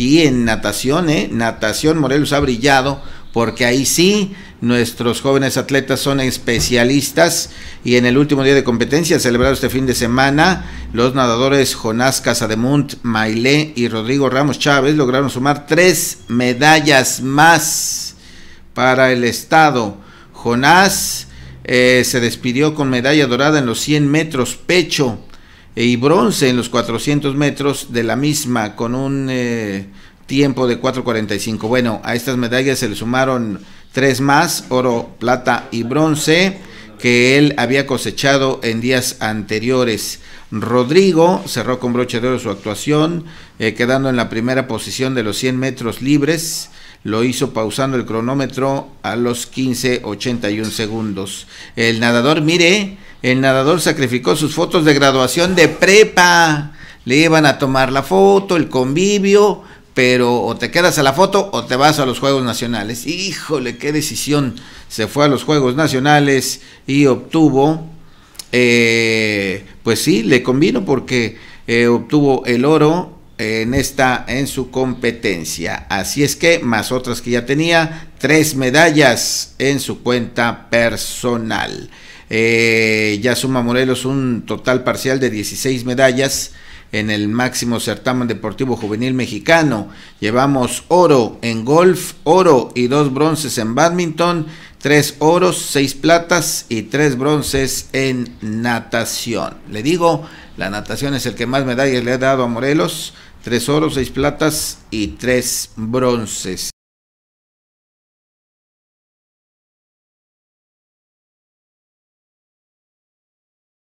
Y en natación, ¿eh? Natación Morelos ha brillado porque ahí sí nuestros jóvenes atletas son especialistas y en el último día de competencia celebrado este fin de semana, los nadadores Jonás Casademunt, Maile y Rodrigo Ramos Chávez lograron sumar tres medallas más para el Estado. Jonás eh, se despidió con medalla dorada en los 100 metros pecho eh, y bronce en los 400 metros de la misma con un eh, tiempo de 4.45. Bueno, a estas medallas se le sumaron tres más, oro, plata y bronce, que él había cosechado en días anteriores. Rodrigo cerró con broche de oro su actuación, eh, quedando en la primera posición de los 100 metros libres. Lo hizo pausando el cronómetro a los 15.81 segundos. El nadador, mire, el nadador sacrificó sus fotos de graduación de prepa. Le iban a tomar la foto, el convivio, pero o te quedas a la foto o te vas a los Juegos Nacionales. Híjole, qué decisión. Se fue a los Juegos Nacionales y obtuvo, eh, pues sí, le convino porque eh, obtuvo el oro en esta, en su competencia. Así es que, más otras que ya tenía, tres medallas en su cuenta personal. Eh, ya suma Morelos un total parcial de 16 medallas en el máximo certamen deportivo juvenil mexicano. Llevamos oro en golf, oro y dos bronces en badminton, tres oros, seis platas y tres bronces en natación. Le digo, la natación es el que más medallas le ha dado a Morelos, tres oros, seis platas y tres bronces.